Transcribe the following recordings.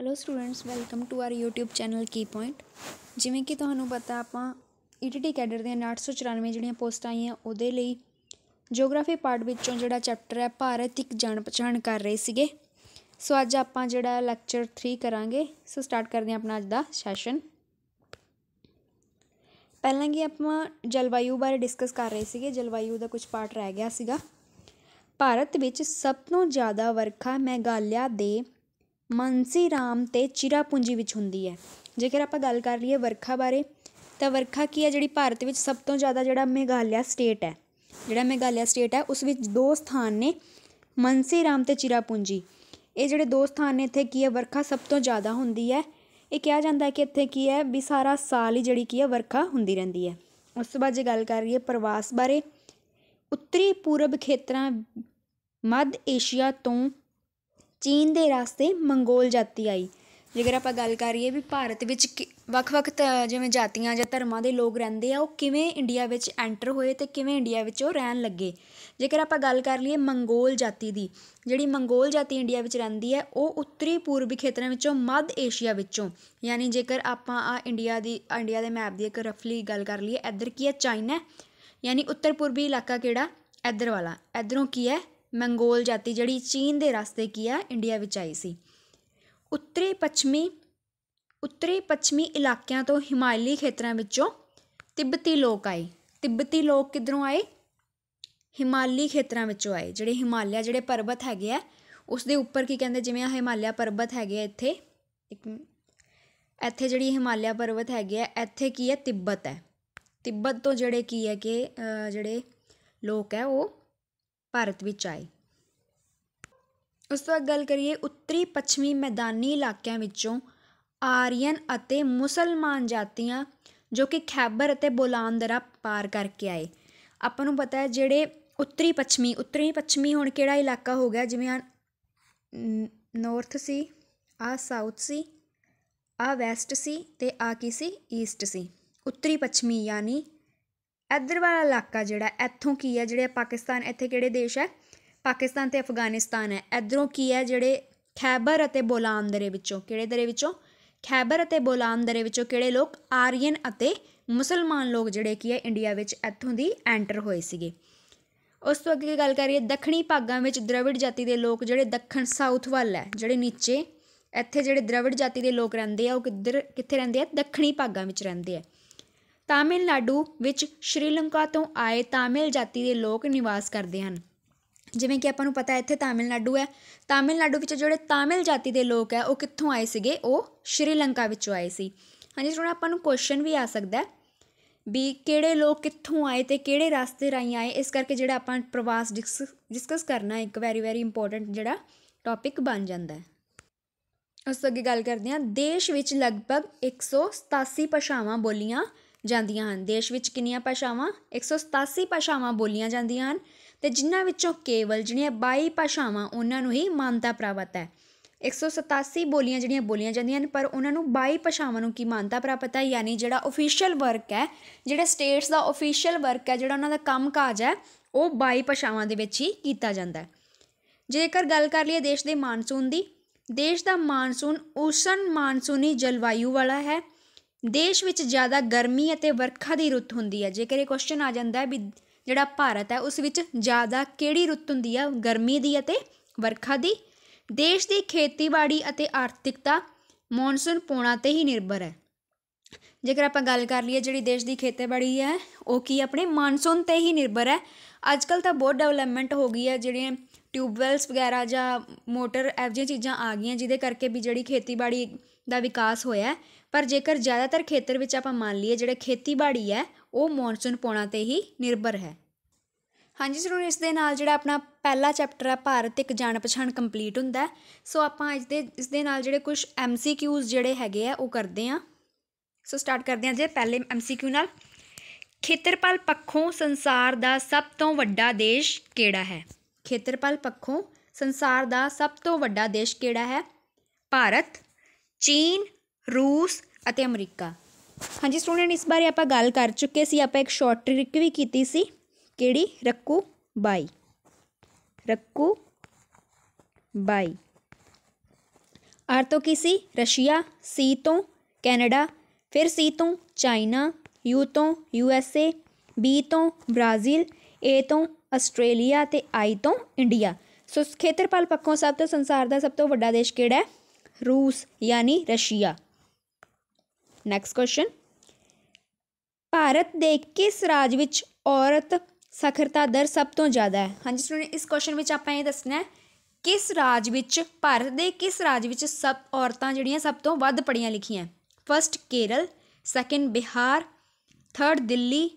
hello students welcome to our YouTube channel ਕੀ point ਜਿਵੇਂ ਕਿ ਤੁਹਾਨੂੰ ਪਤਾ ਆਪਾਂ ETT ਕੈਡਰ ਦੇ 894 ਜਿਹੜੀਆਂ ਪੋਸਟਾਂ ਆਈਆਂ ਉਹਦੇ ਲਈ ਜੀਓਗ੍ਰਾਫੀ ਪਾਰਟ ਵਿੱਚੋਂ ਜਿਹੜਾ ਚੈਪਟਰ ਹੈ ਭਾਰਤ ਇੱਕ ਜਾਣ ਪਛਾਣ ਕਰ ਰਹੇ ਸੀਗੇ ਸੋ ਅੱਜ ਆਪਾਂ ਜਿਹੜਾ ਲੈਕਚਰ 3 ਕਰਾਂਗੇ ਸੋ ਸਟਾਰਟ ਕਰਦੇ ਹਾਂ ਆਪਣਾ ਅੱਜ ਦਾ ਸੈਸ਼ਨ ਪਹਿਲਾਂ ਕਿ ਆਪਾਂ ਜਲਵਾਯੂ ਬਾਰੇ ਡਿਸਕਸ ਕਰ ਰਹੇ ਸੀਗੇ ਜਲਵਾਯੂ ਦਾ ਕੁਝ ਪਾਰਟ ਰਹਿ ਗਿਆ ਸੀਗਾ ਭਾਰਤ ਵਿੱਚ ਸਭ ਤੋਂ ਜ਼ਿਆਦਾ ਵਰਖਾ ਮੇਘਾਲਿਆ ਦੇ ਰਾਮ ਤੇ ਚਿਰਾਪੁੰਜੀ ਵਿੱਚ ਹੁੰਦੀ ਹੈ ਜੇਕਰ ਆਪਾਂ ਗੱਲ ਕਰ ਲਈਏ ਵਰਖਾ ਬਾਰੇ ਤਾਂ ਵਰਖਾ ਕੀ ਹੈ ਜਿਹੜੀ ਭਾਰਤ ਵਿੱਚ ਸਭ ਤੋਂ ਜ਼ਿਆਦਾ ਜਿਹੜਾ ਮੇਘਾਲਿਆ ਸਟੇਟ ਹੈ ਜਿਹੜਾ ਮੇਘਾਲਿਆ ਸਟੇਟ ਹੈ ਉਸ ਵਿੱਚ ਦੋ ਸਥਾਨ ਨੇ ਰਾਮ ਤੇ ਚਿਰਾਪੁੰਜੀ ਇਹ ਜਿਹੜੇ ਦੋ ਸਥਾਨ ਨੇ ਇੱਥੇ ਕੀ ਹੈ ਵਰਖਾ ਸਭ ਤੋਂ ਜ਼ਿਆਦਾ ਹੁੰਦੀ ਹੈ ਇਹ ਕਿਹਾ ਜਾਂਦਾ ਹੈ ਕਿ ਇੱਥੇ ਕੀ ਹੈ ਵੀ ਸਾਰਾ ਸਾਲ ਹੀ ਜਿਹੜੀ ਕੀ ਹੈ ਵਰਖਾ ਹੁੰਦੀ ਰਹਿੰਦੀ ਹੈ ਉਸ ਤੋਂ ਬਾਅਦ ਜੇ ਗੱਲ ਕਰ ਲਈਏ ਪ੍ਰਵਾਸ ਬਾਰੇ ਉੱਤਰੀ ਪੂਰਬ ਖੇਤਰਾਂ ਮੱਧ ਏਸ਼ੀਆ ਤੋਂ ਚੀਨ ਦੇ ਰਾਸਤੇ ਮੰਗੋਲ ਜਾਤੀ ਆਈ ਜੇਕਰ ਆਪਾਂ ਗੱਲ ਕਰੀਏ ਵੀ ਭਾਰਤ ਵਿੱਚ ਵੱਖ-ਵੱਖ ਜਿਵੇਂ ਜਾਤੀਆਂ ਜਾਂ ਧਰਮਾਂ ਦੇ ਲੋਕ ਰਹਿੰਦੇ ਆ ਉਹ ਕਿਵੇਂ ਇੰਡੀਆ ਵਿੱਚ ਐਂਟਰ ਹੋਏ ਤੇ ਕਿਵੇਂ ਇੰਡੀਆ ਵਿੱਚ ਉਹ ਰਹਿਣ ਲੱਗੇ ਜੇਕਰ ਆਪਾਂ ਗੱਲ ਕਰ ਲਈਏ ਮੰਗੋਲ ਜਾਤੀ ਦੀ ਜਿਹੜੀ ਮੰਗੋਲ ਜਾਤੀ ਇੰਡੀਆ ਵਿੱਚ ਰਹਿੰਦੀ ਹੈ ਉਹ ਉੱਤਰੀ ਪੂਰਬੀ ਖੇਤਰਾਂ ਵਿੱਚੋਂ ਮੱਧ ਏਸ਼ੀਆ ਵਿੱਚੋਂ ਯਾਨੀ ਜੇਕਰ ਆਪਾਂ ਆ ਇੰਡੀਆ ਦੀ ਇੰਡੀਆ ਦੇ ਮੈਪ ਦੀ ਇੱਕ ਰਫਲੀ ਗੱਲ ਕਰ ਲਈਏ ਇੱਧਰ ਕੀ ਹੈ ਚਾਈਨਾ ਯਾਨੀ ਉੱਤਰ ਪੂਰਬੀ ਇਲਾਕਾ ਕਿਹੜਾ ਇੱਧਰ ਵਾਲਾ ਇੱਧਰੋਂ ਕੀ ਹੈ ਮੰਗੋਲ ਜਾਤੀ ਜਿਹੜੀ ਚੀਨ ਦੇ ਰਸਤੇ ਕੀ ਆ ਇੰਡੀਆ ਵਿੱਚ ਆਈ ਸੀ ਉੱਤਰੀ ਪੱਛਮੀ ਉੱਤਰੀ ਪੱਛਮੀ ਇਲਾਕਿਆਂ ਤੋਂ ਹਿਮਾਲੀ ਖੇਤਰਾਂ ਵਿੱਚੋਂ ਤਿੱਬਤੀ ਲੋਕ ਆਏ ਤਿੱਬਤੀ ਲੋਕ ਕਿਧਰੋਂ ਆਏ ਹਿਮਾਲੀ ਖੇਤਰਾਂ ਵਿੱਚੋਂ ਆਏ ਜਿਹੜੇ ਹਿਮਾਲਿਆ ਜਿਹੜੇ ਪਰਬਤ ਹੈਗੇ ਆ ਉਸ ਦੇ ਉੱਪਰ ਕੀ ਕਹਿੰਦੇ ਜਿਵੇਂ ਆ ਹਿਮਾਲਿਆ ਪਰਬਤ ਹੈਗੇ ਆ ਇੱਥੇ ਇੱਕ ਇੱਥੇ ਜਿਹੜੀ ਹਿਮਾਲਿਆ ਪਰਬਤ ਹੈਗੇ ਆ ਇੱਥੇ ਕੀ ਹੈ ਤਿੱਬਤ ਹੈ ਤਿੱਬਤ ਤੋਂ ਜਿਹੜੇ ਕੀ ਹੈ ਕਿ ਜਿਹੜੇ ਲੋਕ ਹੈ ਉਹ ਭਾਰਤ ਵਿੱਚ ਆਏ ਉਸ ਤੋਂ ਅੱਗੇ ਗੱਲ ਕਰੀਏ ਉੱਤਰੀ ਪੱਛਮੀ ਮੈਦਾਨੀ ਇਲਾਕਿਆਂ ਵਿੱਚੋਂ ਆਰੀਅਨ ਅਤੇ ਮੁਸਲਮਾਨ ਜਾਤੀਆਂ ਜੋ ਕਿ ਖੈਬਰ ਅਤੇ ਦਰਾ ਪਾਰ ਕਰਕੇ ਆਏ ਆਪਾਂ ਨੂੰ ਪਤਾ ਹੈ ਜਿਹੜੇ ਉੱਤਰੀ ਪੱਛਮੀ ਉੱਤਰੀ ਪੱਛਮੀ ਹੁਣ ਕਿਹੜਾ ਇਲਾਕਾ ਹੋ ਗਿਆ ਜਿਵੇਂ ਨਾਰਥ ਸੀ ਆ ਸਾਊਥ ਸੀ ਆ ਵੈਸਟ ਸੀ ਤੇ ਆ ਕੀ ਸੀ ਈਸਟ ਸੀ ਉੱਤਰੀ ਪੱਛਮੀ ਯਾਨੀ ਇੱਧਰ ਵਾਲਾ ਇਲਾਕਾ ਜਿਹੜਾ ਇੱਥੋਂ ਕੀ ਹੈ ਜਿਹੜੇ ਪਾਕਿਸਤਾਨ ਇੱਥੇ ਕਿਹੜੇ ਦੇਸ਼ ਹੈ ਪਾਕਿਸਤਾਨ ਤੇ ਅਫਗਾਨਿਸਤਾਨ ਹੈ ਇੱਧਰੋਂ ਕੀ ਹੈ ਜਿਹੜੇ ਖੈਬਰ ਅਤੇ ਬੋਲਾਨ ਦਰੇ ਵਿੱਚੋਂ ਕਿਹੜੇ ਦਰੇ ਵਿੱਚੋਂ ਖੈਬਰ ਅਤੇ ਬੋਲਾਨ ਦਰੇ ਵਿੱਚੋਂ ਕਿਹੜੇ ਲੋਕ ਆਰੀਅਨ ਅਤੇ ਮੁਸਲਮਾਨ ਲੋਕ ਜਿਹੜੇ ਕੀ ਹੈ ਇੰਡੀਆ ਵਿੱਚ ਇੱਥੋਂ ਦੀ ਐਂਟਰ ਹੋਏ ਸੀਗੇ ਉਸ ਤੋਂ ਅੱਗੇ ਗੱਲ ਕਰੀਏ ਦੱਖਣੀ ਭਾਗਾਂ ਵਿੱਚ ਦ੍ਰਵਿੜ ਜਾਤੀ ਦੇ ਲੋਕ ਜਿਹੜੇ ਦੱਖਣ ਸਾਊਥ ਵੱਲ ਹੈ ਜਿਹੜੇ ਨੀਚੇ ਇੱਥੇ ਜਿਹੜੇ ਦ੍ਰਵਿੜ ਜਾਤੀ ਦੇ ਲੋਕ ਰਹਿੰਦੇ ਆ ਉਹ ਕਿੱਧਰ ਕਿੱਥੇ ਰਹਿੰਦੇ ਆ ਦੱਖਣੀ ਭਾਗਾਂ ਵਿੱਚ ਰਹਿੰਦੇ ਆ ਤਾਮਿਲਨਾਡੂ ਵਿੱਚ ਸ਼੍ਰੀਲੰਕਾ ਤੋਂ ਆਏ ਤਾਮਿਲ ਜਾਤੀ ਦੇ ਲੋਕ ਨਿਵਾਸ ਕਰਦੇ ਹਨ ਜਿਵੇਂ ਕਿ ਆਪਾਂ ਨੂੰ ਪਤਾ ਹੈ ਇੱਥੇ ਤਾਮਿਲਨਾਡੂ ਹੈ ਤਾਮਿਲਨਾਡੂ ਵਿੱਚ ਜਿਹੜੇ ਤਾਮਿਲ ਜਾਤੀ ਦੇ ਲੋਕ ਹੈ ਉਹ ਕਿੱਥੋਂ ਆਏ ਸੀਗੇ ਉਹ ਸ਼੍ਰੀਲੰਕਾ ਵਿੱਚੋਂ ਆਏ ਸੀ ਹਾਂਜੀ ਹੁਣ ਆਪਾਂ ਨੂੰ ਕੁਐਸਚਨ ਵੀ ਆ ਸਕਦਾ ਵੀ ਕਿਹੜੇ ਲੋਕ ਕਿੱਥੋਂ ਆਏ ਤੇ ਕਿਹੜੇ ਰਸਤੇ ਰਾਹੀਂ ਆਏ ਇਸ ਕਰਕੇ ਜਿਹੜਾ ਆਪਾਂ ਪ੍ਰਵਾਸ ਡਿਸਕਸ ਕਰਨਾ ਇੱਕ ਵੈਰੀ ਵੈਰੀ ਇੰਪੋਰਟੈਂਟ ਜਿਹੜਾ ਟੌਪਿਕ ਬਣ ਜਾਂਦਾ ਹੈ ਉਸ ਅੱਗੇ ਗੱਲ ਕਰਦੇ ਹਾਂ ਦੇਸ਼ ਵਿੱਚ ਲਗਭਗ 187 ਭਾਸ਼ਾਵਾਂ ਬੋਲੀਆਂ ਜਾਂਦੀਆਂ ਹਨ ਦੇਸ਼ ਵਿੱਚ ਕਿੰਨੀਆਂ ਭਾਸ਼ਾਵਾਂ 187 ਭਾਸ਼ਾਵਾਂ ਬੋਲੀਆਂ ਜਾਂਦੀਆਂ ਹਨ ਤੇ ਜਿਨ੍ਹਾਂ ਵਿੱਚੋਂ ਕੇਵਲ ਜਿਹੜੀਆਂ 22 ਭਾਸ਼ਾਵਾਂ ਉਹਨਾਂ ਨੂੰ ਹੀ ਮਾਨਤਾ ਪ੍ਰਾਪਤ ਹੈ 187 ਬੋਲੀਆਂ ਜਿਹੜੀਆਂ ਬੋਲੀਆਂ ਜਾਂਦੀਆਂ ਹਨ ਪਰ ਉਹਨਾਂ ਨੂੰ 22 ਭਾਸ਼ਾਵਾਂ ਨੂੰ ਕੀ ਮਾਨਤਾ ਪ੍ਰਾਪਤ ਹੈ ਯਾਨੀ ਜਿਹੜਾ ਅਫੀਸ਼ੀਅਲ ਵਰਕ ਹੈ ਜਿਹੜਾ ਸਟੇਟਸ ਦਾ ਅਫੀਸ਼ੀਅਲ ਵਰਕ ਹੈ ਜਿਹੜਾ ਉਹਨਾਂ ਦਾ ਕੰਮਕਾਜ ਹੈ ਉਹ 22 ਭਾਸ਼ਾਵਾਂ ਦੇ ਵਿੱਚ ਹੀ ਕੀਤਾ ਜਾਂਦਾ ਹੈ ਜੇਕਰ ਗੱਲ ਕਰ ਲਈਏ ਦੇਸ਼ ਦੇ ਮਾਨਸੂਨ ਦੀ ਦੇਸ਼ ਦਾ ਮਾਨਸੂਨ ਉਸਨ ਮਾਨਸੂਨੀ ਜਲਵਾਯੂ ਵਾਲਾ ਹੈ ਦੇਸ਼ ਵਿੱਚ ਜ਼ਿਆਦਾ ਗਰਮੀ ਅਤੇ ਵਰਖਾ ਦੀ ਰੁੱਤ ਹੁੰਦੀ ਹੈ ਜੇਕਰ ਇਹ ਕੁਐਸਚਨ ਆ ਜਾਂਦਾ ਹੈ ਵੀ ਜਿਹੜਾ ਭਾਰਤ ਹੈ ਉਸ ਵਿੱਚ ਜ਼ਿਆਦਾ ਕਿਹੜੀ ਰੁੱਤ ਹੁੰਦੀ ਹੈ ਗਰਮੀ ਦੀ ਅਤੇ ਵਰਖਾ ਦੀ ਦੇਸ਼ ਦੀ ਖੇਤੀਬਾੜੀ ਅਤੇ ਆਰਥਿਕਤਾ ਮੌਨਸੂਨ ਪੋਣਾ ਤੇ ਹੀ ਨਿਰਭਰ ਹੈ ਜੇਕਰ ਆਪਾਂ ਗੱਲ ਕਰ ਲਈਏ ਜਿਹੜੀ ਦੇਸ਼ ਦੀ ਖੇਤੀਬਾੜੀ ਹੈ ਉਹ ਕੀ ਆਪਣੇ ਮੌਨਸੂਨ ਤੇ ਹੀ ਨਿਰਭਰ ਹੈ ਅੱਜ ਕੱਲ ਤਾਂ ਬਹੁਤ ਡਿਵੈਲਪਮੈਂਟ ਹੋ ਗਈ ਹੈ ਜਿਹੜੀਆਂ ਟਿਊਬਵੈਲਸ ਵਗੈਰਾ ਜਾਂ ਮੋਟਰ ਐਵਜੇ ਚੀਜ਼ਾਂ ਆ ਗਈਆਂ ਜਿਹਦੇ ਕਰਕੇ ਵੀ ਜਿਹੜੀ ਖੇਤੀਬਾੜੀ ਦਾ ਵਿਕਾਸ ਹੋਇਆ ਪਰ ਜੇਕਰ ਜ਼ਿਆਦਾਤਰ ਖੇਤਰ ਵਿੱਚ ਆਪਾਂ ਮੰਨ ਲਈਏ ਜਿਹੜੇ ਖੇਤੀਬਾੜੀ ਹੈ ਉਹ ਮੌਨਸੂਨ ਪੌਣਾ ਤੇ ਹੀ ਨਿਰਭਰ ਹੈ ਹਾਂਜੀ ਜ਼ਰੂਰ ਇਸ ਦੇ ਨਾਲ ਜਿਹੜਾ ਆਪਣਾ ਪਹਿਲਾ ਚੈਪਟਰ ਹੈ ਭਾਰਤ ਇੱਕ ਜਾਣ ਪਛਾਣ ਕੰਪਲੀਟ ਹੁੰਦਾ ਸੋ ਆਪਾਂ ਅੱਜ ਦੇ ਇਸ ਦੇ ਨਾਲ ਜਿਹੜੇ ਕੁਝ ਐਮਸੀਕਿਊਜ਼ ਜਿਹੜੇ ਹੈਗੇ ਆ ਉਹ ਕਰਦੇ ਆ ਸੋ ਸਟਾਰਟ ਕਰਦੇ ਆ ਜੇ ਪਹਿਲੇ ਐਮਸੀਕਿਊ ਨਾਲ ਖੇਤਰਪਾਲ ਪੱਖੋਂ ਸੰਸਾਰ ਦਾ ਸਭ ਤੋਂ ਵੱਡਾ ਦੇਸ਼ ਕਿਹੜਾ ਹੈ ਖੇਤਰਪਾਲ ਪੱਖੋਂ ਸੰਸਾਰ ਦਾ ਸਭ ਤੋਂ ਵੱਡਾ ਦੇਸ਼ ਕਿਹੜਾ ਹੈ ਭਾਰਤ ਚੀਨ ਰੂਸ ਅਤੇ ਅਮਰੀਕਾ ਹਾਂਜੀ ਸਟੂਡੈਂਟ ਇਸ ਬਾਰੇ ਆਪਾਂ ਗੱਲ ਕਰ ਚੁੱਕੇ ਸੀ ਆਪਾਂ ਇੱਕ ਸ਼ਾਰਟ ਟ੍ਰਿਕ ਵੀ ਕੀਤੀ ਸੀ ਕਿਹੜੀ ਰੱਕੂ ਬਾਈ ਰੱਕੂ ਬਾਈ ਆਰ ਤੋਂ ਕੀ ਸੀ ਰਸ਼ੀਆ ਸੀ ਤੋਂ ਕੈਨੇਡਾ ਫਿਰ ਸੀ ਤੋਂ ਚਾਈਨਾ ਯੂ ਤੋਂ ਯੂ ਐਸ ਏ ਬੀ ਤੋਂ ਬ੍ਰਾਜ਼ੀਲ ਏ ਤੋਂ ਆਸਟ੍ਰੇਲੀਆ ਤੇ ਆਈ ਤੋਂ ਇੰਡੀਆ ਸੋ ਖੇਤਰਫਲ ਪੱਖੋਂ ਸਭ ਤੋਂ ਸੰਸਾਰ ਦਾ ਸਭ ਤੋਂ ਵੱਡਾ ਦੇਸ਼ ਕਿਹੜਾ ਹੈ रूस यानी रशिया ਨੈਕਸਟ ਕੁਐਸਚਨ ਭਾਰਤ ਦੇ ਕਿਸ ਰਾਜ ਵਿੱਚ ਔਰਤ ਸਖਰਤਾ ਦਰ ਸਭ ਤੋਂ ਜ਼ਿਆਦਾ ਹੈ ਹਾਂਜੀ ਸਟੂਡੈਂਟ ਇਸ ਕੁਐਸਚਨ ਵਿੱਚ ਆਪਾਂ ਇਹ ਦੱਸਣਾ ਹੈ ਕਿਸ ਰਾਜ ਵਿੱਚ ਭਾਰਤ ਦੇ ਕਿਸ ਰਾਜ ਵਿੱਚ ਸਭ ਔਰਤਾਂ ਜਿਹੜੀਆਂ ਸਭ ਤੋਂ ਵੱਧ ਪੜੀਆਂ ਲਿਖੀਆਂ first Kerala second Bihar third Delhi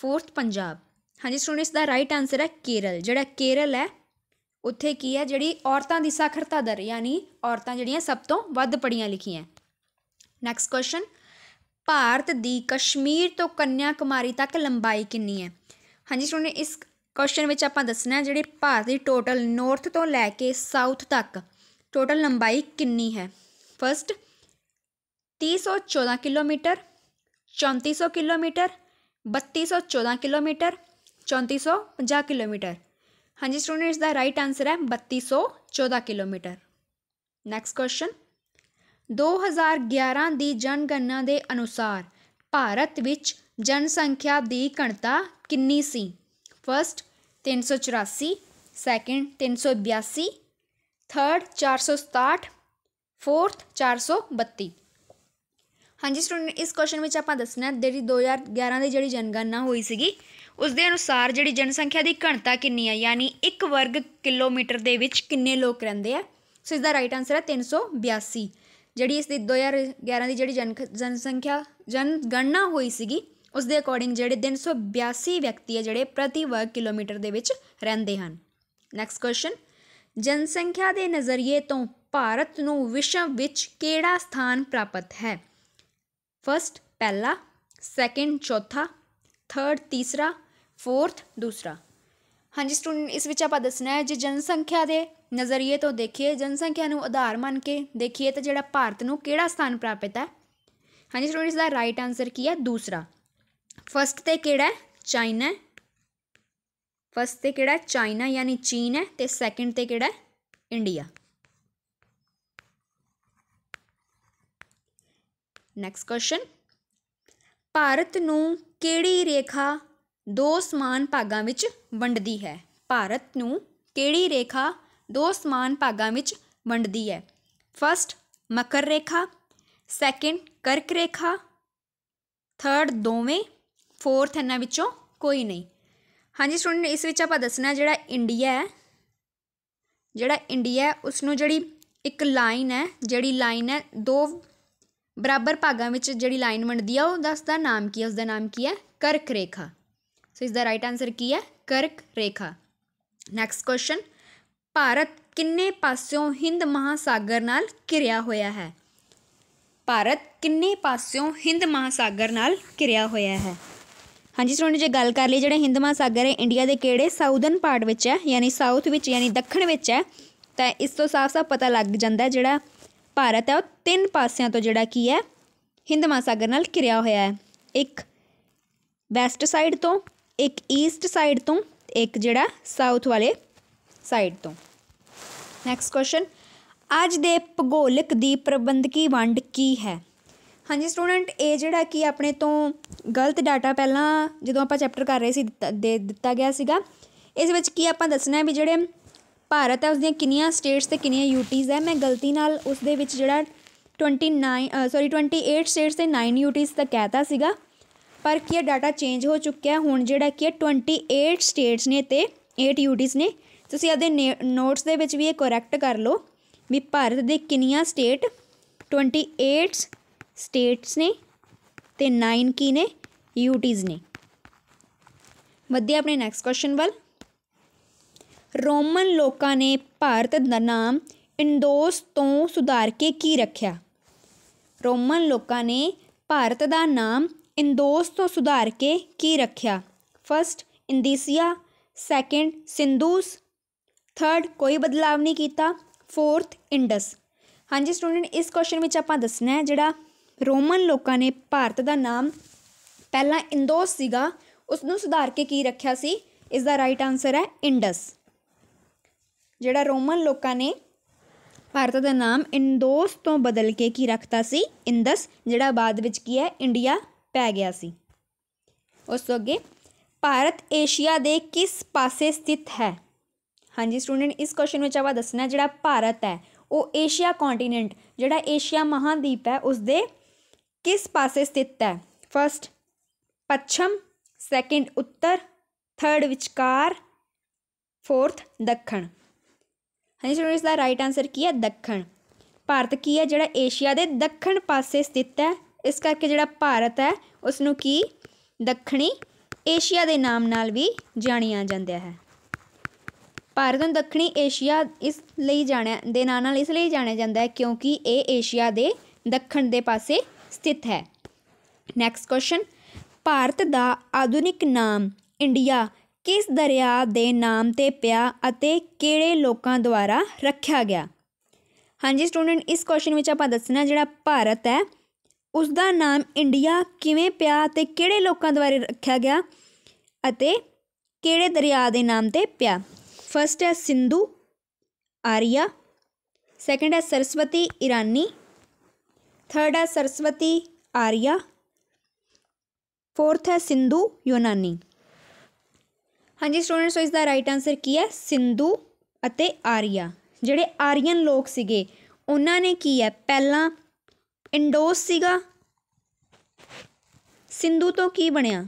fourth Punjab ਹਾਂਜੀ ਸਟੂਡੈਂਟਸ ਦਾ ਰਾਈਟ ਆਨਸਰ ਹੈ ਕੇਰਲ ਜਿਹੜਾ ਕੇਰਲ ਹੈ ਉੱਥੇ ਕੀ ਹੈ ਜਿਹੜੀ ਔਰਤਾਂ ਦੀ ਸਾਖਰਤਾ ਦਰ ਯਾਨੀ ਔਰਤਾਂ ਜਿਹੜੀਆਂ ਸਭ ਤੋਂ ਵੱਧ ਪੜੀਆਂ ਲਿਖੀਆਂ ਨੈਕਸਟ ਕੁਐਸਚਨ ਭਾਰਤ ਦੀ ਕਸ਼ਮੀਰ ਤੋਂ ਕੰਨਿਆ ਕੁਮਾਰੀ ਤੱਕ ਲੰਬਾਈ ਕਿੰਨੀ ਹੈ ਹਾਂਜੀ ਸਟੂਡੈਂਟ ਇਸ ਕੁਐਸਚਨ ਵਿੱਚ ਆਪਾਂ ਦੱਸਣਾ ਹੈ ਜਿਹੜੇ ਭਾਰਤ ਦੀ ਟੋਟਲ ਨਾਰਥ ਤੋਂ ਲੈ ਕੇ ਸਾਊਥ ਤੱਕ ਟੋਟਲ ਲੰਬਾਈ ਕਿੰਨੀ ਹੈ first 314 kilometre 3400 kilometre 3214 kilometre 3450 kilometre ਹਾਂਜੀ ਸਟੂਡੈਂਟਸ ਦਾ ਰਾਈਟ ਆਨਸਰ ਹੈ 3214 ਕਿਲੋਮੀਟਰ ਨੈਕਸਟ ਕੁਐਸਚਨ 2011 ਦੀ ਜਨਗਣਨਾ ਦੇ ਅਨੁਸਾਰ ਭਾਰਤ ਵਿੱਚ ਜਨਸੰਖਿਆ ਦੀ ਘਣਤਾ ਕਿੰਨੀ ਸੀ ਫਰਸਟ 384 ਸੈਕੰਡ 382 ਥਰਡ 467 ਫੋਰਥ 432 ਹਾਂਜੀ ਸਟੂਡੈਂਟ ਇਸ ਕੁਐਸਚਨ ਵਿੱਚ ਆਪਾਂ ਦੱਸਣਾ ਜਿਹੜੀ 2011 ਦੀ ਜਿਹੜੀ ਜਨਗਣਨਾ ਹੋਈ ਸੀਗੀ ਉਸ ਦੇ ਅਨੁਸਾਰ ਜਿਹੜੀ ਜਨਸੰਖਿਆ ਦੀ ਘਣਤਾ ਕਿੰਨੀ ਹੈ ਯਾਨੀ 1 ਵਰਗ ਕਿਲੋਮੀਟਰ ਦੇ ਵਿੱਚ ਕਿੰਨੇ ਲੋਕ ਰਹਿੰਦੇ ਆ ਸੋ ਇਸ ਦਾ ਰਾਈਟ ਆਨਸਰ ਹੈ 382 ਜਿਹੜੀ ਇਸ ਦੀ 2011 ਦੀ ਜਿਹੜੀ ਜਨਸੰਖਿਆ ਜਨਗਣਨਾ ਹੋਈ ਸੀਗੀ ਉਸ ਦੇ ਅਕੋਰਡਿੰਗ ਜਿਹੜੇ 382 ਵਿਅਕਤੀ ਹੈ ਜਿਹੜੇ ਪ੍ਰਤੀ ਵਰਗ ਕਿਲੋਮੀਟਰ ਦੇ ਵਿੱਚ ਰਹਿੰਦੇ ਹਨ ਨੈਕਸਟ ਕੁਐਸਚਨ ਜਨਸੰਖਿਆ ਦੇ ਨਜ਼ਰੀਏ ਤੋਂ ਭਾਰਤ ਨੂੰ ਵਿਸ਼ਵ ਵਿੱਚ ਕਿਹੜਾ ਸਥਾਨ ਪ੍ਰਾਪਤ ਹੈ ਫਸਟ ਪਹਿਲਾ ਸੈਕਿੰਡ ਚੌਥਾ ਥਰਡ ਤੀਸਰਾ ਫੋਰਥ ਦੂਸਰਾ ਹਾਂਜੀ ਸਟੂਡੈਂਟ ਇਸ ਵਿੱਚ ਆਪਾਂ ਦੱਸਣਾ ਹੈ ਜੇ ਜਨਸੰਖਿਆ ਦੇ ਨਜ਼ਰੀਏ ਤੋਂ ਦੇਖੀਏ ਜਨਸੰਖਿਆ ਨੂੰ ਆਧਾਰ ਮੰਨ ਕੇ ਦੇਖੀਏ ਤਾਂ ਜਿਹੜਾ ਭਾਰਤ ਨੂੰ ਕਿਹੜਾ ਸਥਾਨ ਪ੍ਰਾਪਤ ਹੈ ਹਾਂਜੀ ਸਟੂਡੈਂਟ ਇਸ ਦਾ ਰਾਈਟ ਆਨਸਰ ਕੀ ਹੈ ਦੂਸਰਾ ਫਸਟ ਤੇ ਕਿਹੜਾ ਹੈ ਚਾਈਨਾ ਫਸਟ ਤੇ ਕਿਹੜਾ ਚਾਈਨਾ ਯਾਨੀ ਚੀਨ ਹੈ ਤੇ ਸੈਕਿੰਡ ਤੇ ਕਿਹੜਾ ਇੰਡੀਆ ਨੈਕਸਟ ਕੁਐਸਚਨ ਭਾਰਤ ਨੂੰ ਕਿਹੜੀ ਰੇਖਾ ਦੋ ਸਮਾਨ ਭਾਗਾਂ ਵਿੱਚ ਵੰਡਦੀ ਹੈ ਭਾਰਤ ਨੂੰ ਕਿਹੜੀ ਰੇਖਾ ਦੋ ਸਮਾਨ ਭਾਗਾਂ ਵਿੱਚ ਵੰਡਦੀ ਹੈ ਫਸਟ ਮਕਰ ਰੇਖਾ ਸੈਕਿੰਡ ਕਰਕ ਰੇਖਾ ਥਰਡ ਦੋਵੇਂ ਫੋਰਥ ਇਹਨਾਂ ਵਿੱਚੋਂ ਕੋਈ ਨਹੀਂ ਹਾਂਜੀ ਸਟੂਡੈਂਟ ਇਸ ਵਿੱਚ ਆਪਾਂ ਦੱਸਣਾ ਜਿਹੜਾ ਇੰਡੀਆ ਹੈ ਜਿਹੜਾ ਇੰਡੀਆ ਹੈ ਉਸ ਨੂੰ ਜਿਹੜੀ ਇੱਕ ਲਾਈਨ ਹੈ ਜਿਹੜੀ ਲਾਈਨ ਹੈ ਦੋ ਬਰਾਬਰ ਭਾਗਾਂ ਵਿੱਚ ਜਿਹੜੀ ਲਾਈਨ ਬਣਦੀ ਆ ਉਹ ਦੱਸਦਾ ਨਾਮ ਕੀ ਹੈ ਉਸ ਦਾ ਨਾਮ ਕੀ ਹੈ ਕਰਕ ਰੇਖਾ ਸੋ ਇਸ ਦਾ ਰਾਈਟ ਆਨਸਰ ਕੀ ਹੈ ਕਰਕ ਰੇਖਾ ਨੈਕਸਟ ਕੁਐਸਚਨ ਭਾਰਤ ਕਿੰਨੇ ਪਾਸਿਓਂ ਹਿੰਦ ਮਹਾਸਾਗਰ ਨਾਲ ਘਿਰਿਆ ਹੋਇਆ ਹੈ ਭਾਰਤ ਕਿੰਨੇ ਪਾਸਿਓਂ ਹਿੰਦ ਮਹਾਸਾਗਰ ਨਾਲ ਘਿਰਿਆ ਹੋਇਆ ਹੈ ਹਾਂਜੀ ਸਟੂਡੈਂਟ ਜੇ ਗੱਲ ਕਰ ਲਈ ਜਿਹੜਾ ਹਿੰਦ ਮਹਾਸਾਗਰ ਹੈ ਇੰਡੀਆ ਦੇ ਕਿਹੜੇ ਸਾਊਦਰਨ ਪਾਰਟ ਵਿੱਚ ਹੈ ਯਾਨੀ ਸਾਊਥ ਵਿੱਚ ਯਾਨੀ ਦੱਖਣ ਵਿੱਚ ਹੈ ਤਾਂ ਇਸ ਤੋਂ ਸਾਫ਼-ਸਾਫ਼ ਪਤਾ ਲੱਗ ਜਾਂਦਾ ਜਿਹੜਾ ਭਾਰਤ ਹੈ ਉਹ ਤਿੰਨ ਪਾਸਿਆਂ ਤੋਂ ਜਿਹੜਾ ਕੀ ਹੈ ਹਿੰਦ ਮਹਾਸਾਗਰ ਨਾਲ ਘਿਰਿਆ ਹੋਇਆ ਹੈ ਇੱਕ ਵੈਸਟ ਸਾਈਡ ਤੋਂ ਇੱਕ ਈਸਟ ਸਾਈਡ ਤੋਂ ਇੱਕ ਜਿਹੜਾ ਸਾਊਥ ਵਾਲੇ ਸਾਈਡ ਤੋਂ ਨੈਕਸਟ ਕੁਐਸਚਨ ਅੱਜ ਦੇ ਭੂਗੋਲਿਕ ਦੀ ਪ੍ਰਬੰਧਕੀ ਵੰਡ ਕੀ ਹੈ ਹਾਂਜੀ ਸਟੂਡੈਂਟ ਇਹ ਜਿਹੜਾ ਕੀ ਆਪਣੇ ਤੋਂ ਗਲਤ ਡਾਟਾ ਪਹਿਲਾਂ ਜਦੋਂ ਆਪਾਂ ਚੈਪਟਰ ਕਰ ਰਹੇ ਸੀ ਦੇ ਦਿੱਤਾ ਗਿਆ ਸੀਗਾ ਇਸ ਵਿੱਚ ਕੀ ਆਪਾਂ ਦੱਸਣਾ ਹੈ ਵੀ ਜਿਹੜੇ ਭਾਰਤ ਹੈ ਉਸ ਦੀਆਂ ਕਿੰਨੀਆਂ ਸਟੇਟਸ ਤੇ ਕਿੰਨੀਆਂ ਯੂਟੀਜ਼ ਹੈ ਮੈਂ ਗਲਤੀ ਨਾਲ ਉਸ ਦੇ ਵਿੱਚ ਜਿਹੜਾ 29 ਸੌਰੀ 28 ਸਟੇਟਸ ਤੇ 9 ਯੂਟੀਜ਼ ਤਾਂ ਕਹਿਤਾ ਸੀਗਾ ਪਰ ਕੀ ਇਹ ਡਾਟਾ ਚੇਂਜ ਹੋ ਚੁੱਕਿਆ ਹੁਣ ਜਿਹੜਾ ਕੀ 28 ਸਟੇਟਸ ਨੇ ਤੇ 8 ਯੂਟੀਜ਼ ਨੇ ਤੁਸੀਂ ਆਦੇ ਨੋਟਸ ਦੇ ਵਿੱਚ ਵੀ ਇਹ ਕਰੈਕਟ ਕਰ ਲਓ ਵੀ ਭਾਰਤ ਦੇ ਕਿੰਨੀਆਂ ਸਟੇਟ 28 ਸਟੇਟਸ ਨੇ ਤੇ 9 ਕੀ ਨੇ ਯੂਟੀਜ਼ ਨੇ ਵੱਧਿਆ ਆਪਣੇ ਨੈਕਸਟ ਕੁਐਸਚਨ ਵੱਲ ਰੋਮਨ ਲੋਕਾਂ ਨੇ ਭਾਰਤ ਦਾ ਨਾਮ ਇੰਡੋਸ ਤੋਂ ਸੁਧਾਰ ਕੇ ਕੀ ਰੱਖਿਆ ਰੋਮਨ ਲੋਕਾਂ ਨੇ ਭਾਰਤ ਦਾ ਨਾਮ ਇੰਡੋਸ ਤੋਂ ਸੁਧਾਰ ਕੇ ਕੀ ਰੱਖਿਆ ਫਸਟ ਇੰਡੀਸੀਆ ਸੈਕੰਡ ਸਿੰਧੂਸ ਥਰਡ ਕੋਈ ਬਦਲਾਵ ਨਹੀਂ ਕੀਤਾ ਫੋਰਥ ਇੰਡਸ ਹਾਂਜੀ ਸਟੂਡੈਂਟ ਇਸ ਕੁਐਸਚਨ ਵਿੱਚ ਆਪਾਂ ਦੱਸਣਾ ਹੈ ਜਿਹੜਾ ਰੋਮਨ ਲੋਕਾਂ ਨੇ ਭਾਰਤ ਦਾ ਨਾਮ ਪਹਿਲਾਂ ਇੰਡੋਸ ਸੀਗਾ ਉਸ ਨੂੰ ਸੁਧਾਰ ਕੇ ਕੀ ਰੱਖਿਆ ਸੀ ਇਸ ਦਾ ਰਾਈਟ ਆਨਸਰ ਹੈ ਇੰਡਸ ਜਿਹੜਾ ਰੋਮਨ ਲੋਕਾਂ ਨੇ ਭਾਰਤ ਦਾ ਨਾਮ ਇੰਡੋਸ ਤੋਂ ਬਦਲ ਕੇ ਕੀ ਰੱਖਤਾ ਸੀ ਇੰਦਸ ਜਿਹੜਾ ਬਾਅਦ ਵਿੱਚ ਕੀ ਹੈ ਇੰਡੀਆ ਪੈ ਗਿਆ ਸੀ ਉਸ ਤੋਂ ਅੱਗੇ ਭਾਰਤ ਏਸ਼ੀਆ ਦੇ ਕਿਸ ਪਾਸੇ ਸਥਿਤ ਹੈ ਹਾਂਜੀ ਸਟੂਡੈਂਟ ਇਸ ਕੁਐਸਚਨ ਵਿੱਚ ਆਵਾ ਦੱਸਣਾ ਜਿਹੜਾ ਭਾਰਤ ਹੈ ਉਹ ਏਸ਼ੀਆ ਕੰਟੀਨੈਂਟ ਜਿਹੜਾ ਏਸ਼ੀਆ ਮਹਾਦੀਪ ਹੈ ਉਸ ਦੇ ਕਿਸ ਪਾਸੇ ਸਥਿਤ ਹੈ ਫਰਸਟ ਪੱਛਮ ਸੈਕਿੰਡ ਉੱਤਰ ਥਰਡ ਵਿਚਕਾਰ ਫੋਰਥ ਦੱਖਣ ਹਾਂਜੀ ਸਟੂਡੈਂਟਸ ਦਾ ਰਾਈਟ ਆਨਸਰ ਕੀ ਹੈ ਦੱਖਣ ਭਾਰਤ ਕੀ ਹੈ ਜਿਹੜਾ ਏਸ਼ੀਆ ਦੇ ਦੱਖਣ ਪਾਸੇ ਸਥਿਤ ਹੈ ਇਸ ਕਰਕੇ ਜਿਹੜਾ ਭਾਰਤ ਹੈ ਉਸ ਨੂੰ ਕੀ ਦੱਖਣੀ ਏਸ਼ੀਆ ਦੇ ਨਾਮ ਨਾਲ ਵੀ ਜਾਣਿਆ ਜਾਂਦਾ ਹੈ ਭਾਰਤ ਨੂੰ ਦੱਖਣੀ ਏਸ਼ੀਆ ਇਸ ਲਈ ਜਾਣਿਆ ਦੇ ਨਾਮ ਨਾਲ ਇਸ ਲਈ ਜਾਣਿਆ ਜਾਂਦਾ ਹੈ ਕਿਉਂਕਿ ਇਹ ਏਸ਼ੀਆ ਦੇ ਦੱਖਣ ਦੇ ਪਾਸੇ ਸਥਿਤ ਹੈ ਨੈਕਸਟ ਕੁਐਸਚਨ ਭਾਰਤ ਦਾ ਆਧੁਨਿਕ ਨਾਮ ਇੰਡੀਆ ਕਿਸ ਦਰਿਆ ਦੇ ਨਾਮ ਤੇ ਪਿਆ ਅਤੇ ਕਿਹੜੇ ਲੋਕਾਂ ਦੁਆਰਾ ਰੱਖਿਆ ਗਿਆ ਹਾਂਜੀ ਸਟੂਡੈਂਟ ਇਸ ਕੁਐਸਚਨ ਵਿੱਚ ਆਪਾਂ ਦੱਸਣਾ ਜਿਹੜਾ ਭਾਰਤ ਹੈ ਉਸ ਦਾ ਨਾਮ ਇੰਡੀਆ ਕਿਵੇਂ ਪਿਆ ਤੇ ਕਿਹੜੇ ਲੋਕਾਂ ਦੁਆਰਾ ਰੱਖਿਆ ਗਿਆ ਅਤੇ ਕਿਹੜੇ ਦਰਿਆ ਦੇ ਨਾਮ ਤੇ ਪਿਆ ਫਰਸਟ ਹੈ ਸਿੰਧੂ ਆਰੀਆ ਸੈਕੰਡ ਹੈ ਸਰਸਵਤੀ ਇਰਾਨੀ ਥਰਡ ਹੈ ਸਰਸਵਤੀ ਆਰੀਆ ਫੋਰਥ ਹੈ ਸਿੰਧੂ ਯੂਨਾਨੀ ਹਾਂਜੀ ਸਟੂਡੈਂਟਸ ਸੋ ਇਸ ਦਾ ਰਾਈਟ ਆਨਸਰ ਕੀ ਹੈ ਸਿੰਧੂ ਅਤੇ ਆਰੀਆ ਜਿਹੜੇ ਆਰੀਅਨ ਲੋਕ ਸੀਗੇ ਉਹਨਾਂ ਨੇ ਕੀ ਹੈ ਪਹਿਲਾਂ ਇੰਡੋਸ ਸੀਗਾ ਸਿੰਧੂ ਤੋਂ ਕੀ ਬਣਿਆ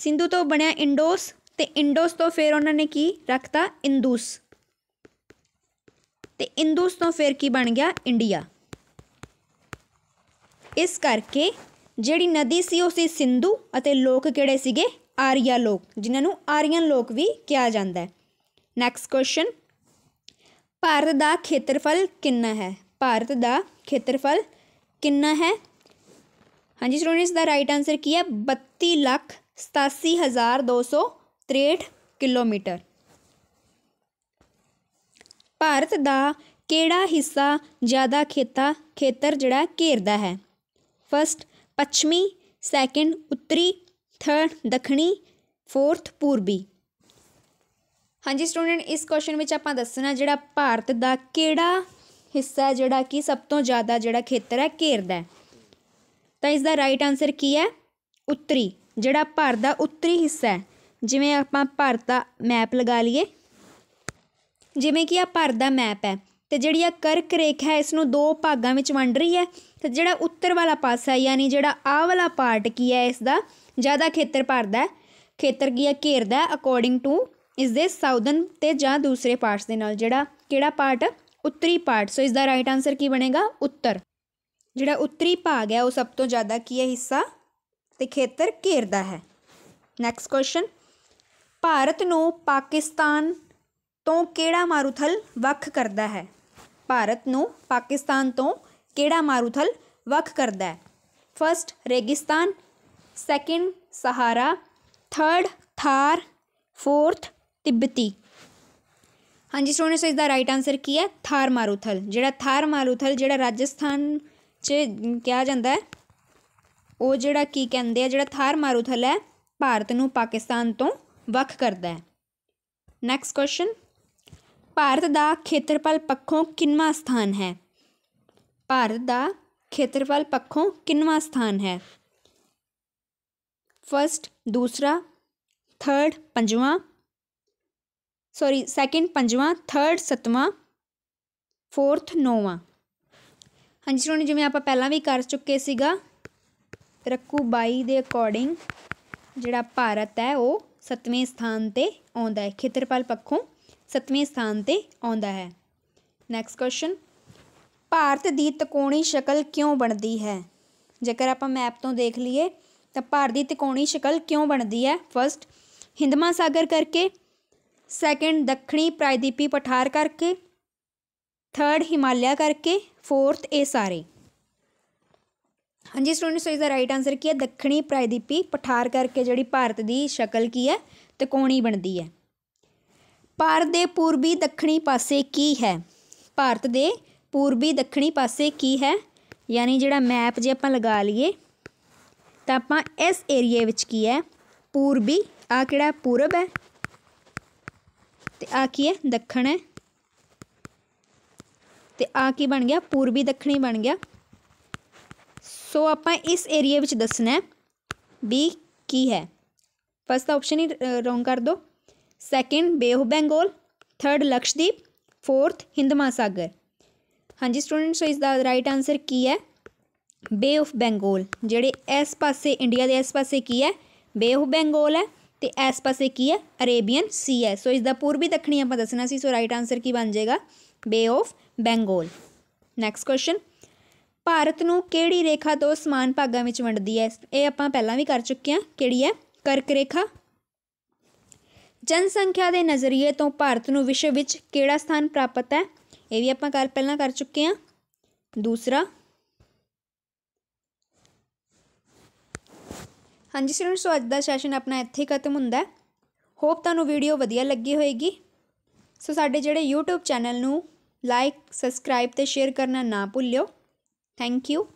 ਸਿੰਧੂ ਤੋਂ ਬਣਿਆ ਇੰਡੋਸ ਤੇ ਇੰਡੋਸ ਤੋਂ ਫਿਰ ਉਹਨਾਂ ਨੇ ਕੀ ਰੱਖਤਾ ਇੰਦੂਸ ਤੇ ਇੰਦੂਸ ਤੋਂ ਫਿਰ ਕੀ ਬਣ ਗਿਆ ਇੰਡੀਆ ਇਸ ਕਰਕੇ ਜਿਹੜੀ ਨਦੀ ਸੀ ਉਹ ਸੀ ਸਿੰਧੂ ਅਤੇ ਲੋਕ ਕਿਹੜੇ ਸੀਗੇ ਆਰੀਆ ਲੋਕ ਜਿਨ੍ਹਾਂ ਨੂੰ ਆਰੀਅਨ ਲੋਕ ਵੀ ਕਿਹਾ ਜਾਂਦਾ ਹੈ ਨੈਕਸਟ ਕੁਐਸਚਨ ਭਾਰਤ ਦਾ ਖੇਤਰਫਲ ਕਿੰਨਾ ਹੈ ਭਾਰਤ ਦਾ ਖੇਤਰਫਲ ਕਿੰਨਾ ਹੈ ਹਾਂਜੀ ਸਟੂਡੈਂਟਸ ਦਾ ਰਾਈਟ ਆਨਸਰ ਕੀ ਹੈ 32 ਲੱਖ 87263 ਕਿਲੋਮੀਟਰ ਭਾਰਤ ਦਾ ਕਿਹੜਾ ਹਿੱਸਾ ਜ਼ਿਆਦਾ ਖੇਤਾ ਖੇਤਰ ਜਿਹੜਾ ਘੇਰਦਾ ਹੈ ਫਸਟ ਪੱਛਮੀ ਸੈਕਿੰਡ ਉੱਤਰੀ ਥਰਡ ਦੱਖਣੀ ਫੋਰਥ ਪੂਰਬੀ ਹਾਂਜੀ ਸਟੂਡੈਂਟ ਇਸ ਕੁਐਸਚਨ ਵਿੱਚ ਆਪਾਂ ਦੱਸਣਾ ਜਿਹੜਾ ਭਾਰਤ ਦਾ ਕਿਹੜਾ ਹਿੱਸਾ ਜਿਹੜਾ ਕਿ ਸਭ ਤੋਂ ਜ਼ਿਆਦਾ ਜਿਹੜਾ ਖੇਤਰ ਹੈ ਘੇਰਦਾ ਹੈ ਤਾਂ ਇਸ ਦਾ ਰਾਈਟ ਆਨਸਰ ਕੀ ਹੈ ਉੱਤਰੀ ਜਿਹੜਾ ਭਾਰਤ ਦਾ ਉੱਤਰੀ ਹਿੱਸਾ ਹੈ ਜਿਵੇਂ ਆਪਾਂ ਭਾਰਤ ਦਾ ਮੈਪ ਲਗਾ ਲਈਏ ਜਿਵੇਂ ਕਿ ਆ ਭਾਰਤ ਦਾ ਮੈਪ ਹੈ ਤੇ ਜਿਹੜੀ ਆ ਕਰਕ ਰੇਖਾ ਹੈ ਇਸ ਨੂੰ ਦੋ ਭਾਗਾਂ ਵਿੱਚ ਵੰਡ ਰਹੀ ਹੈ ਤੇ ਜਿਹੜਾ ਉੱਤਰ ਵਾਲਾ ਪਾਸਾ ਯਾਨੀ ਜਿਹੜਾ ਆ ਵਾਲਾ ਪਾਰਟ ਕੀ ਹੈ ਇਸ ਦਾ ਜ਼ਿਆਦਾ ਖੇਤਰ ਭਰਦਾ ਖੇਤਰ ਕੀ ਹੈ ਘੇਰਦਾ ਅਕੋਰਡਿੰਗ ਟੂ ਇਸ ਦੇ ਸਾਊਦਨ ਤੇ ਜਾਂ ਦੂਸਰੇ ਪਾਰਟਸ ਦੇ ਨਾਲ ਜਿਹੜਾ ਕਿਹੜਾ ਪਾਰਟ ਉੱਤਰੀ ਪਾਰਟ ਸੋ ਇਸ ਦਾ ਰਾਈਟ ਆਨਸਰ ਕੀ ਬਣੇਗਾ ਉੱਤਰ ਜਿਹੜਾ ਉੱਤਰੀ ਭਾਗ ਹੈ ਉਹ ਸਭ ਤੋਂ ਜ਼ਿਆਦਾ ਕੀ ਹੈ ਹਿੱਸਾ ਤੇ ਖੇਤਰ ਘੇਰਦਾ ਹੈ ਨੈਕਸਟ ਕੁਐਸਚਨ ਭਾਰਤ ਨੂੰ ਪਾਕਿਸਤਾਨ ਤੋਂ ਕਿਹੜਾ ਮਾਰੂਥਲ ਵੱਖ ਕਰਦਾ ਹੈ ਭਾਰਤ ਨੂੰ ਪਾਕਿਸਤਾਨ ਤੋਂ ਕਿਹੜਾ ਮਾਰੂਥਲ ਵੱਖ ਕਰਦਾ ਹੈ ਫਰਸਟ ਰੇਗਿਸਤਾਨ second Sahara third Thar fourth ਤਿੱਬਤੀ ਹਾਂਜੀ ਸਟੂਡੈਂਟਸ ਸੋ ਇਸ ਦਾ ਰਾਈਟ ਆਨਸਰ ਕੀ ਹੈ ਥਾਰ ਮਾਰੂਥਲ ਜਿਹੜਾ ਥਾਰ ਮਾਰੂਥਲ ਜਿਹੜਾ ਰਾਜਸਥਾਨ 'ਚ ਕਿਹਾ ਜਾਂਦਾ ਹੈ ਉਹ ਜਿਹੜਾ ਕੀ ਕਹਿੰਦੇ ਆ ਜਿਹੜਾ ਥਾਰ ਮਾਰੂਥਲ ਹੈ ਭਾਰਤ ਨੂੰ ਪਾਕਿਸਤਾਨ ਤੋਂ ਵੱਖ ਕਰਦਾ ਹੈ ਨੈਕਸਟ ਕੁਐਸਚਨ ਭਾਰਤ ਦਾ ਖੇਤਰਫਲ ਪੱਖੋਂ ਕਿੰਨਾ ਸਥਾਨ ਹੈ ਭਾਰਤ ਦਾ ਖੇਤਰਫਲ ਪੱਖੋਂ ਕਿੰਨਾ ਸਥਾਨ ਹੈ ਫਰਸਟ ਦੂਸਰਾ ਥਰਡ ਪੰਜਵਾਂ ਸੌਰੀ ਸੈਕਿੰਡ ਪੰਜਵਾਂ ਥਰਡ ਸਤਵਾਂ ਫੋਰਥ ਨੌਵਾਂ ਹਾਂਜੀ ਸਟੂਡੈਂਟ ਜਿਵੇਂ ਆਪਾਂ ਪਹਿਲਾਂ ਵੀ ਕਰ ਚੁੱਕੇ ਸੀਗਾ ਰੱਕੂ ਬਾਈ ਦੇ ਅਕੋਰਡਿੰਗ ਜਿਹੜਾ ਭਾਰਤ ਹੈ ਉਹ ਸਤਵੇਂ ਸਥਾਨ ਤੇ ਆਉਂਦਾ ਹੈ ਖੇਤਰਫਲ ਪੱਖੋਂ ਸਤਵੇਂ ਸਥਾਨ ਤੇ ਆਉਂਦਾ ਹੈ ਨੈਕਸਟ ਕੁਐਸਚਨ ਭਾਰਤ ਦੀ ਤਕੋਣੀ ਸ਼ਕਲ ਕਿਉਂ ਬਣਦੀ ਹੈ ਜੇਕਰ ਆਪਾਂ ਮੈਪ ਤੋਂ ਦੇਖ ਲਈਏ ਤਾਂ ਭਾਰ ਦੀ ਤਿਕੋਣੀ ਸ਼ਕਲ ਕਿਉਂ ਬਣਦੀ ਹੈ ਫਸਟ ਹਿੰਦ ਮਹਾਸਾਗਰ ਕਰਕੇ ਸੈਕੰਡ ਦੱਖਣੀ ਪ੍ਰਾਇਦੀਪੀ ਪਠਾਰ ਕਰਕੇ ਥਰਡ ਹਿਮਾਲਿਆ ਕਰਕੇ ਫੋਰਥ ਇਹ ਸਾਰੇ ਹਾਂਜੀ ਸਟੂਡੈਂਟਸ ਇਸ ਦਾ ਰਾਈਟ ਆਨਸਰ ਕੀ ਹੈ ਦੱਖਣੀ ਪ੍ਰਾਇਦੀਪੀ ਪਠਾਰ ਕਰਕੇ ਜਿਹੜੀ ਭਾਰਤ ਦੀ ਸ਼ਕਲ ਕੀ ਹੈ ਤਿਕੋਣੀ ਬਣਦੀ ਹੈ ਭਾਰਤ ਦੇ ਪੂਰਬੀ ਦੱਖਣੀ ਪਾਸੇ ਕੀ ਹੈ ਭਾਰਤ ਦੇ ਪੂਰਬੀ ਦੱਖਣੀ ਪਾਸੇ ਕੀ ਹੈ ਯਾਨੀ ਜਿਹੜਾ ਮੈਪ ਜੇ ਆਪਾਂ ਲਗਾ ਲਈਏ ਤਾਂ ਆਪਾਂ ਇਸ ਏਰੀਆ ਵਿੱਚ ਕੀ ਹੈ ਪੂਰਬੀ ਆ ਕਿਹੜਾ ਪੂਰਬ ਹੈ ਤੇ ਆ ਕੀ ਹੈ ਦੱਖਣ ਹੈ ਤੇ ਆ ਕੀ ਬਣ ਗਿਆ ਪੂਰਬੀ ਦੱਖਣੀ ਬਣ ਗਿਆ ਸੋ ਆਪਾਂ ਇਸ ਏਰੀਆ ਵਿੱਚ ਦੱਸਣਾ ਹੈ ਵੀ ਕੀ ਹੈ ਫਸਟ ਆਪਸ਼ਨ ਹੀ ਰੋਂਗ ਕਰ ਦੋ second bay of Bengal third Lakshadweep fourth Hind ਮਹਾਸਾਗਰ ਹਾਂਜੀ ਸਟੂਡੈਂਟਸ ਸੋ ਇਸ ਦਾ ਰਾਈਟ ਆਨਸਰ ਕੀ ਹੈ ਬੇ ਆਫ ਬੰਗਾਲ ਜਿਹੜੇ ਇਸ ਪਾਸੇ ਇੰਡੀਆ ਦੇ ਇਸ ਪਾਸੇ ਕੀ ਹੈ ਬੇ ਆਫ ਬੰਗਾਲ ਹੈ ਤੇ ਇਸ ਪਾਸੇ ਕੀ ਹੈ ਅਰੇਬੀਅਨ ਸੀ ਹੈ ਸੋ ਇਸ ਦਾ ਪੂਰਬੀ ਦੱਖਣੀ ਆਪਾਂ ਦੱਸਣਾ ਸੀ ਸੋ ਰਾਈਟ ਆਨਸਰ ਕੀ ਬਣ ਜਾਏਗਾ bay of Bengal next question Bharat ਨੂੰ ਕਿਹੜੀ ਰੇਖਾ ਦੋ ਸਮਾਨ ਭਾਗਾਂ ਵਿੱਚ ਵੰਡਦੀ ਹੈ ਇਹ ਆਪਾਂ ਪਹਿਲਾਂ ਵੀ ਕਰ ਚੁੱਕੇ ਹਾਂ ਕਿਹੜੀ ਹੈ ਕਰਕ ਰੇਖਾ ਜਨਸੰਖਿਆ ਦੇ ਨਜ਼ਰੀਏ ਤੋਂ ਭਾਰਤ ਨੂੰ ਵਿਸ਼ਵ ਵਿੱਚ ਕਿਹੜਾ ਸਥਾਨ ਪ੍ਰਾਪਤ ਹੈ ਇਹ ਵੀ ਆਪਾਂ ਕੱਲ ਪਹਿਲਾਂ ਕਰ ਚੁੱਕੇ ਹਾਂ ਦੂਸਰਾ ਹਾਂਜੀ ਸਟੂਡੈਂਟਸ ਅੱਜ ਦਾ ਸੈਸ਼ਨ ਆਪਣਾ ਇੱਥੇ ਖਤਮ ਹੁੰਦਾ ਹੋਪ ਤੁਹਾਨੂੰ ਵੀਡੀਓ ਵਧੀਆ ਲੱਗੀ ਹੋਏਗੀ ਸੋ ਸਾਡੇ ਜਿਹੜੇ YouTube ਚੈਨਲ ਨੂੰ ਲਾਈਕ ਸਬਸਕ੍ਰਾਈਬ ਤੇ ਸ਼ੇਅਰ ਕਰਨਾ ਨਾ ਭੁੱਲਿਓ ਥੈਂਕ ਯੂ